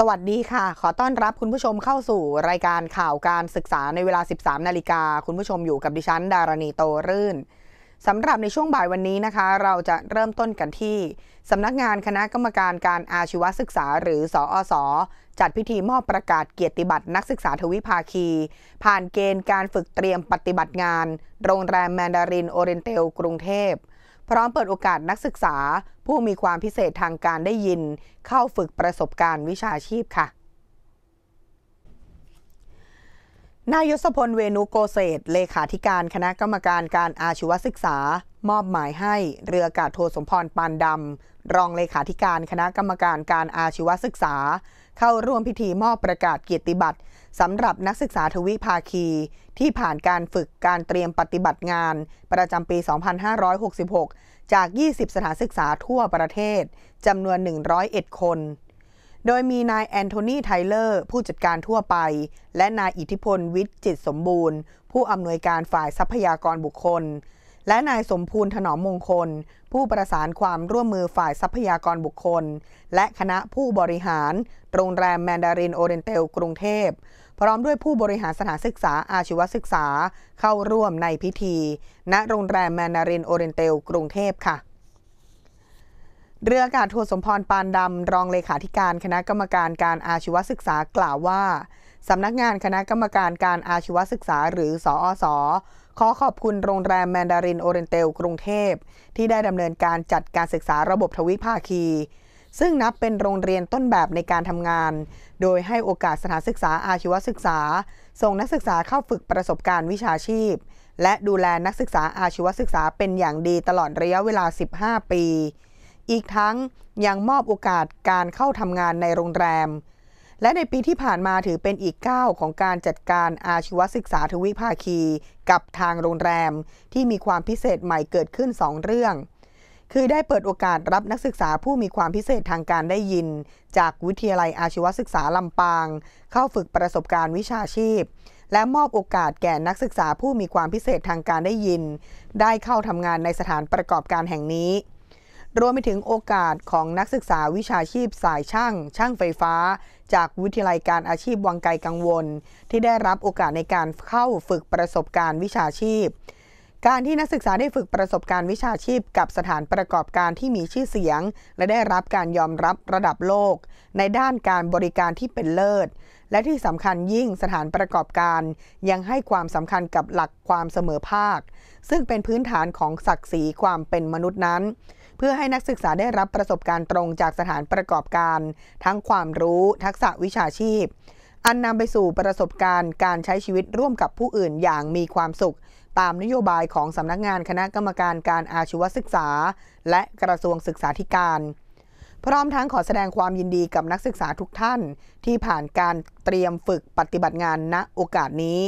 สวัสดีค่ะขอต้อนรับคุณผู้ชมเข้าสู่รายการข่าวการศึกษาในเวลา 13 นาฬิกาคุณผู้ชมอยู่กับดิฉันดารณีโตรื่นสำหรับในช่วงบ่ายวันนี้นะคะ เราจะเริ่มต้นกันที่สำนักงานคณะกรรมการการอาชีวศึกษาหรือ สอสจัดพิธีมอบประกาศเกียรติบัตรนักศึกษาทวิภาคี ผ่านเกณฑ์การฝึกเตรียมปฏิบัติงานโรงแรมแมนดารินโอเรนเตลกรุงเทพพร้อมเปิดโอกาสนักศึกษาผู้มีความพิเศษทางการได้ยิน เข้าฝึกประสบการณ์วิชาชีพค่ะ นายยศพลเวนุโกเศษเลขาธิการคณะกรรมการการอาชีวศึกษา มอบหมายให้เรืออากาศโทสมพรปานดำรองเลขาธิการคณะกรรมการการอาชีวศึกษาเข้าร่วมพิธีมอบประกาศเกียรติบัตรสำหรับนักศึกษาทวิภาคีที่ผ่านการฝึกการเตรียมปฏิบัติงานประจำปี 2566 จาก 20 สถานศึกษาทั่วประเทศจำนวน 101 คน โดยมีนายแอนโทนีไทเลอร์ ผู้จัดการทั่วไป และนายอิทธิพลวิจิตสมบูรณ์ ผู้อำนวยการฝ่ายทรัพยากรบุคคลและนายสมภูลถนอมมงคล ผู้ประสานความร่วมมือฝ่ายทรัพยากรบุคคล และคณะผู้บริหาร โรงแรมแมนดารินโอเรนเตลกรุงเทพ พร้อมด้วยผู้บริหารสถานศึกษาอาชีวศึกษาเข้าร่วมในพิธี ณโรงแรมแมนดารินโอเรนเตล กรุงเทพค่ะ เรืออากาศโทสมพรปานดำรองเลขาธิการคณะกรรมการการอาชีวศึกษากล่าวว่าสำนักงานคณะกรรมการการอาชีวศึกษาหรือ สอสขอขอบคุณโรงแรมแมนดาริน โอเรนเตลกรุงเทพ ที่ได้ดำเนินการจัดการศึกษาระบบทวิภาคี ซึ่งนับเป็นโรงเรียนต้นแบบในการทำงาน โดยให้โอกาสสถานศึกษาอาชีวศึกษา ส่งนักศึกษาเข้าฝึกประสบการณ์วิชาชีพ และดูแลนักศึกษาอาชีวศึกษาเป็นอย่างดีตลอดระยะเวลา 15 ปี อีกทั้งยังมอบโอกาสการเข้าทำงานในโรงแรมและในปีที่ผ่านมาถือเป็นอีกก้าวของการจัดการอาชีวศึกษาทวิภาคี กับทางโรงแรม ที่มีความพิเศษใหม่เกิดขึ้น 2 เรื่อง คือได้เปิดโอกาสรับนักศึกษาผู้มีความพิเศษทางการได้ยิน จากวิทยาลัยอาชีวศึกษาลำปาง เข้าฝึกประสบการณ์วิชาชีพ และมอบโอกาสแก่นักศึกษาผู้มีความพิเศษทางการได้ยิน ได้เข้าทำงานในสถานประกอบการแห่งนี้รวมไปถึงโอกาสของนักศึกษาวิชาชีพสายช่าง ช่างไฟฟ้า จากวิทยาลัยการอาชีพวังไกลกังวล ที่ได้รับโอกาสในการเข้าฝึกประสบการณ์วิชาชีพ การที่นักศึกษาได้ฝึกประสบการณ์วิชาชีพ กับสถานประกอบการที่มีชื่อเสียง และได้รับการยอมรับระดับโลก ในด้านการบริการที่เป็นเลิศ และที่สำคัญยิ่งสถานประกอบการ ยังให้ความสำคัญกับหลักความเสมอภาค ซึ่งเป็นพื้นฐานของศักดิ์ศรีความเป็นมนุษย์นั้นเพื่อให้นักศึกษาได้รับประสบการณ์ตรงจากสถานประกอบการ ทั้งความรู้ทักษะวิชาชีพ อันนำไปสู่ประสบการณ์การใช้ชีวิตร่วมกับผู้อื่นอย่างมีความสุข ตามนโยบายของสำนักงานคณะกรรมการการอาชีวศึกษาและกระทรวงศึกษาธิการ พร้อมทั้งขอแสดงความยินดีกับนักศึกษาทุกท่านที่ผ่านการเตรียมฝึกปฏิบัติงานณโอกาสนี้